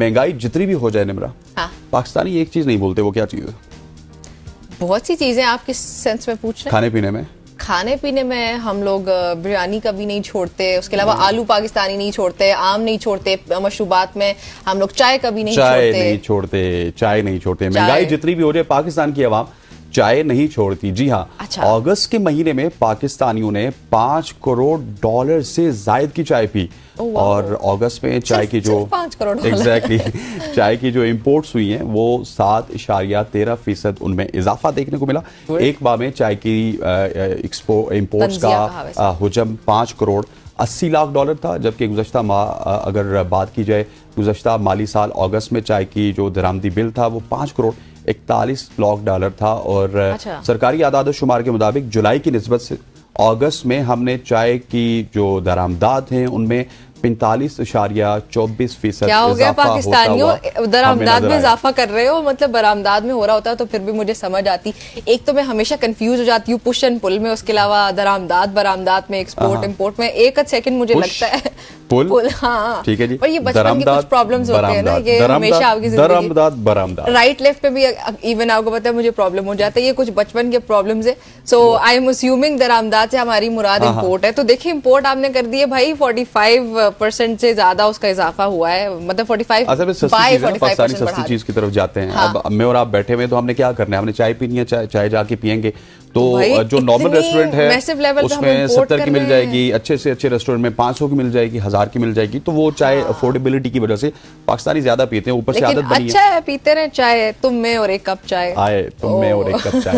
महंगाई जितनी भी हो जाए निमरा हाँ। पाकिस्तानी एक चीज नहीं बोलते वो क्या चीज है बहुत सी चीजें आप किस सेंस में पूछ रहे खाने पीने में खाने पीने में हम लोग बिरयानी कभी नहीं छोड़ते उसके अलावा हम्म। आलू पाकिस्तानी नहीं छोड़ते आम नहीं छोड़ते मशरूबात में हम लोग चाय कभी नहीं चाय नहीं छोड़ते चाय नहीं छोड़ते महंगाई जितनी भी हो जाए पाकिस्तान की आवाम चाय नहीं छोड़ती जी हाँ अच्छा। के महीने में पाकिस्तानियों ने पांच करोड़ डॉलर से जायद की चाय पी और अगस्त में चाय की जो पाँच करोड़ एग्जैक्टली चाय की जो इम्पोर्ट हुई है वो सात इशारिया तेरह फीसद उनमें इजाफा देखने को मिला एक बार में चाय की इम्पोर्ट्स का हजम पाँच करोड़ अस्सी लाख डॉलर था जबकि गुजशत माह अगर बात की जाए गुजशत माली साल अगस्त में चाय की जो दरामदी बिल था वो पांच करोड़ इकतालीस लाख डॉलर था और अच्छा। सरकारी आदाद शुमार के मुताबिक जुलाई की नस्बत से अगस्त में हमने चाय की जो दरामदाद हैं उनमें पैंतालीस इशारिया चौबीस फीसद क्या हो गया पाकिस्तानियों दरामदाद में इजाफा कर रहे हो मतलब बरामदाद में हो रहा होता है तो फिर भी मुझे समझ आती एक तो मैं हमेशा कंफ्यूज हो जाती हूँ पुश एंड पुल में उसके अलावा दरामदाद बरामदाद में एक्सपोर्ट इम्पोर्ट हाँ। में एक सेकंड मुझे लगता है पुल पुल हाँ ठीक है जी और ये बचपन के कुछ होते हैं ना ये हमेशा आपकी दरामदाद बरामदाद राइट लेफ्ट पे भी इवन आपको पता है मुझे प्रॉब्लम हो जाता है ये कुछ बचपन के प्रॉब्लम है सो आई एम अस्यूमिंग दरामदाद से हमारी मुराद इम्पोर्ट हाँ, हाँ। है तो देखिए इम्पोर्ट आपने कर दी है भाई फोर्टी फाइव परसेंट से ज्यादा उसका इजाफा हुआ है मतलब पाकिस्तानी अच्छा, सस्ती चीज की तरफ जाते हैं हाँ। अब मैं और आप बैठे हुए तो हमने क्या करना है हमने चाय पीनी है चाय चाय जाके पियेंगे तो, तो जो नॉर्मल रेस्टोरेंट है उसमें सत्तर की मिल जाएगी अच्छे से अच्छे रेस्टोरेंट में पाँच सौ की मिल जाएगी हजार की मिल जाएगी तो वो चाय अफोर्डेबिलिटी हाँ। की वजह से पाकिस्तानी ज्यादा पीते हैं ऊपर से आदत बनी अच्छा है पीते रहे चाय तुम में और एक कप चाय आए तुम में और एक कप चाय